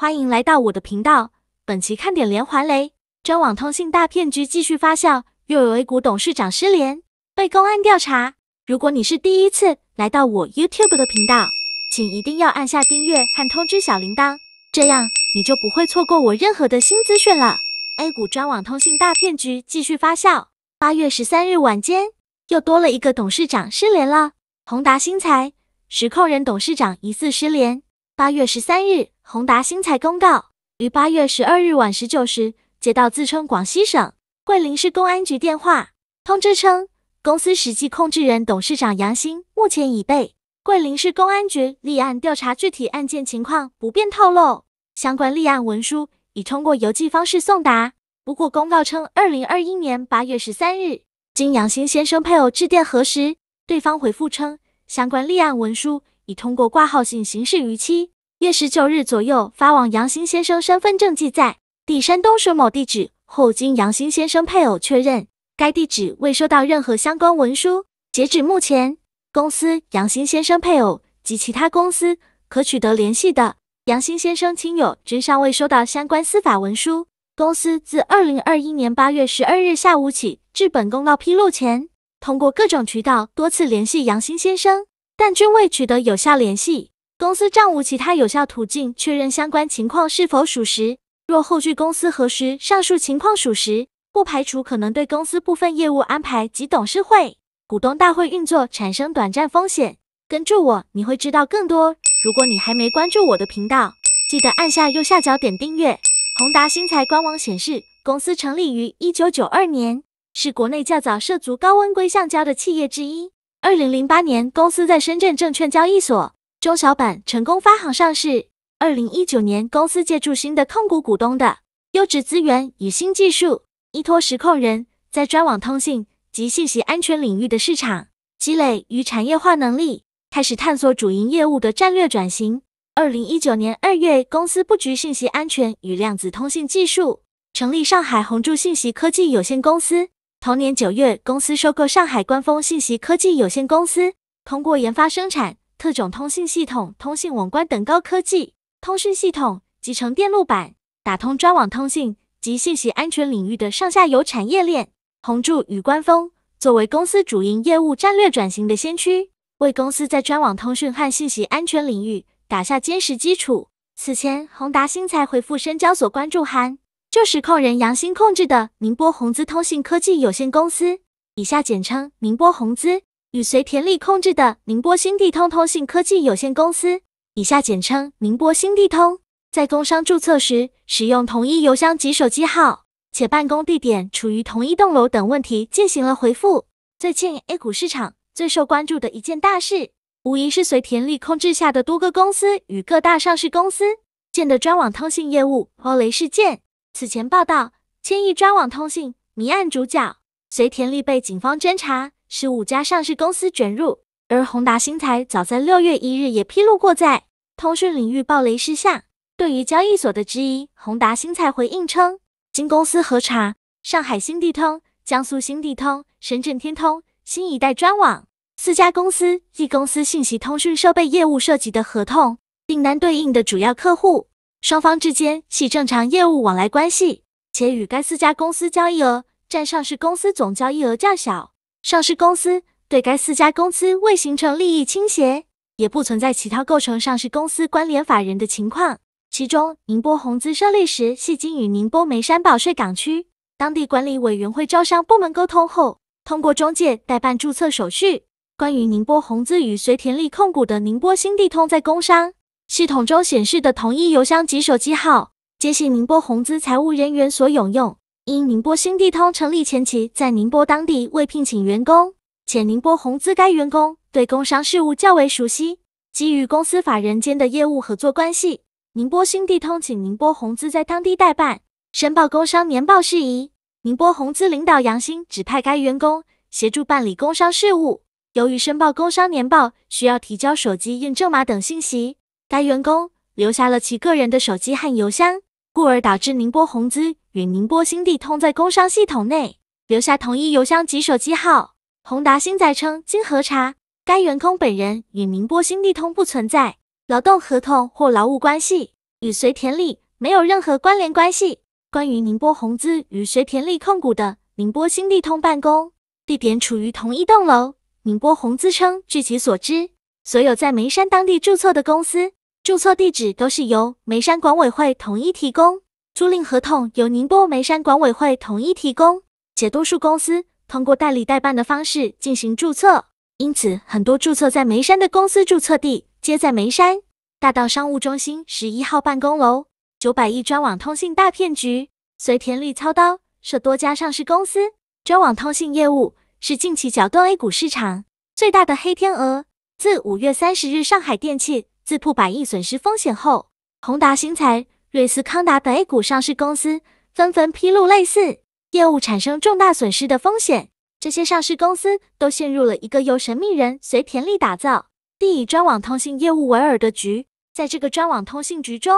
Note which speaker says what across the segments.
Speaker 1: 欢迎来到我的频道，本期看点连环雷，专网通信大骗局继续发酵，又有 A 股董事长失联，被公安调查。如果你是第一次来到我 YouTube 的频道，请一定要按下订阅和通知小铃铛，这样你就不会错过我任何的新资讯了。A 股专网通信大骗局继续发酵，八月十三日晚间又多了一个董事长失联了，宏达新材实控人董事长疑似失联，八月十三日。宏达新材公告于八月十二日晚十九时接到自称广西省桂林市公安局电话通知，称公司实际控制人、董事长杨兴目前已被桂林市公安局立案调查，具体案件情况不便透露。相关立案文书已通过邮寄方式送达。不过，公告称，二零二一年八月十三日，经杨兴先生配偶致电核实，对方回复称相关立案文书已通过挂号信形式逾期。月十九日左右发往杨新先生身份证记载第山东省某地址后，经杨新先生配偶确认，该地址未收到任何相关文书。截止目前，公司、杨新先生配偶及其他公司可取得联系的杨新先生亲友均尚未收到相关司法文书。公司自二零二一年八月十二日下午起至本公告披露前，通过各种渠道多次联系杨新先生，但均未取得有效联系。公司暂无其他有效途径确认相关情况是否属实。若后续公司核实上述情况属实，不排除可能对公司部分业务安排及董事会、股东大会运作产生短暂风险。关注我，你会知道更多。如果你还没关注我的频道，记得按下右下角点订阅。宏达新材官网显示，公司成立于一九九二年，是国内较早涉足高温硅橡胶的企业之一。二零零八年，公司在深圳证券交易所。中小板成功发行上市。二零一九年，公司借助新的控股股东的优质资源与新技术，依托实控人在专网通信及信息安全领域的市场积累与产业化能力，开始探索主营业务的战略转型。二零一九年二月，公司布局信息安全与量子通信技术，成立上海红柱信息科技有限公司。同年九月，公司收购上海观峰信息科技有限公司，通过研发生产。特种通信系统、通信网关等高科技通讯系统集成电路板，打通专网通信及信息安全领域的上下游产业链。红柱与官峰作为公司主营业务战略转型的先驱，为公司在专网通讯和信息安全领域打下坚实基础。此前，宏达新材回复深交所关注函，就实控人杨鑫控制的宁波宏资通信科技有限公司（以下简称宁波宏资）。与随田力控制的宁波新地通通信科技有限公司（以下简称宁波新地通）在工商注册时使用同一邮箱及手机号，且办公地点处于同一栋楼等问题进行了回复。最近，A 股市场最受关注的一件大事，无疑是随田力控制下的多个公司与各大上市公司建的专网通信业务抛雷事件。此前报道，千亿专网通信迷案主角随田力被警方侦查。十五家上市公司卷入，而宏达新材早在六月一日也披露过在通讯领域暴雷事项。对于交易所的质疑，宏达新材回应称，经公司核查，上海新地通、江苏新地通、深圳天通、新一代专网四家公司即公司信息通讯设备业务涉及的合同订单对应的主要客户，双方之间系正常业务往来关系，且与该四家公司交易额占上市公司总交易额较小。上市公司对该四家公司未形成利益倾斜，也不存在其他构成上市公司关联法人的情况。其中，宁波红资设立时系经与宁波梅山保税港区当地管理委员会招商部门沟通后，通过中介代办注册手续。关于宁波红资与随田力控股的宁波新地通在工商系统中显示的同一邮箱及手机号，皆系宁波红资财务人员所拥用。因宁波新地通成立前期在宁波当地未聘请员工，且宁波宏资该员工对工商事务较为熟悉，基于公司法人间的业务合作关系，宁波新地通请宁波宏资在当地代办申报工商年报事宜。宁波宏资领导杨新指派该员工协助办理工商事务。由于申报工商年报需要提交手机验证码等信息，该员工留下了其个人的手机和邮箱，故而导致宁波宏资。与宁波新地通在工商系统内留下同一邮箱及手机号。宏达新材称，经核查，该员工本人与宁波新地通不存在劳动合同或劳务关系，与随田利没有任何关联关系。关于宁波宏资与随田利控股的宁波新地通办公地点处于同一栋楼，宁波宏资称，据其所知，所有在眉山当地注册的公司注册地址都是由眉山管委会统一提供。租赁合同由宁波梅山管委会统一提供，且多数公司通过代理代办的方式进行注册，因此很多注册在梅山的公司注册地皆在梅山大道商务中心十一号办公楼。九百亿专网通信大骗局，随田绿操刀，设多家上市公司，专网通信业务是近期搅动 A 股市场最大的黑天鹅。自五月三十日上海电气自曝百亿损失风险后，宏达新材。瑞斯康达等 A 股上市公司纷纷披露类似业务产生重大损失的风险。这些上市公司都陷入了一个由神秘人随田力打造，并以专网通信业务为饵的局。在这个专网通信局中，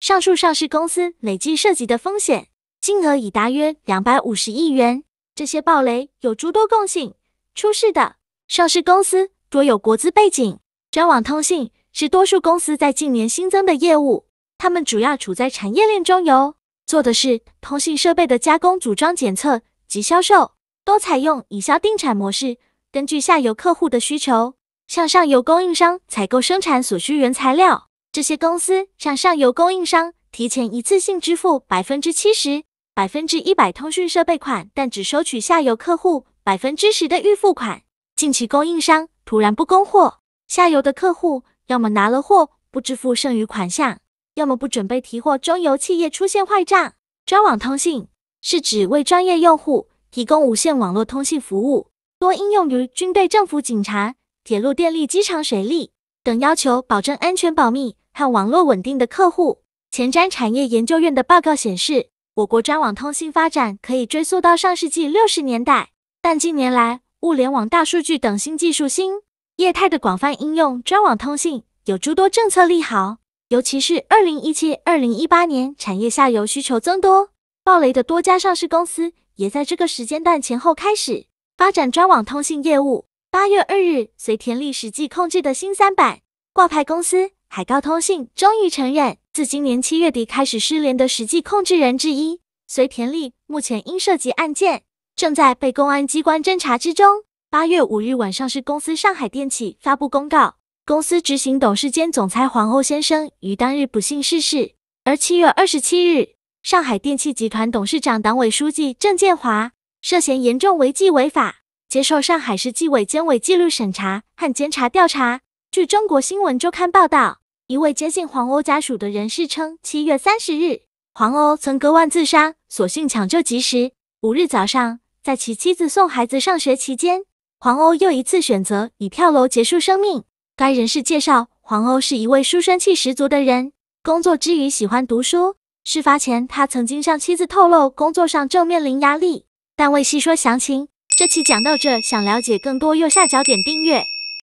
Speaker 1: 上述上市公司累计涉及的风险金额已达约两百五十亿元。这些暴雷有诸多共性：出事的上市公司多有国资背景，专网通信是多数公司在近年新增的业务。他们主要处在产业链中游，做的是通信设备的加工、组装、检测及销售，都采用以销定产模式，根据下游客户的需求，向上游供应商采购生产所需原材料。这些公司向上游供应商提前一次性支付百分之七十、百分之一百通讯设备款，但只收取下游客户百分之十的预付款。近期供应商突然不供货，下游的客户要么拿了货不支付剩余款项。要么不准备提货，中油企业出现坏账。专网通信是指为专业用户提供无线网络通信服务，多应用于军队、政府、警察、铁路、电力、机场、水利等要求保证安全保密和网络稳定的客户。前瞻产业研究院的报告显示，我国专网通信发展可以追溯到上世纪六十年代，但近年来物联网、大数据等新技术新业态的广泛应用，专网通信有诸多政策利好。尤其是二零一七、二零一八年产业下游需求增多，暴雷的多家上市公司也在这个时间段前后开始发展专网通信业务。八月二日，随田力实际控制的新三板挂牌公司海高通信终于承认，自今年七月底开始失联的实际控制人之一随田力目前因涉及案件，正在被公安机关侦查之中。八月五日晚，上市公司上海电器发布公告。公司执行董事兼总裁黄欧先生于当日不幸逝世。而七月二十七日，上海电气集团董事长、党委书记郑建华涉嫌严重违纪违法，接受上海市纪委监委纪律审查和监察调查。据中国新闻周刊报道，一位接近黄欧家属的人士称，七月三十日，黄欧曾割腕自杀，所幸抢救及时。五日早上，在其妻子送孩子上学期间，黄欧又一次选择以跳楼结束生命。该人士介绍，黄欧是一位书生气十足的人，工作之余喜欢读书。事发前，他曾经向妻子透露工作上正面临压力，但未细说详情。这期讲到这，想了解更多，右下角点订阅。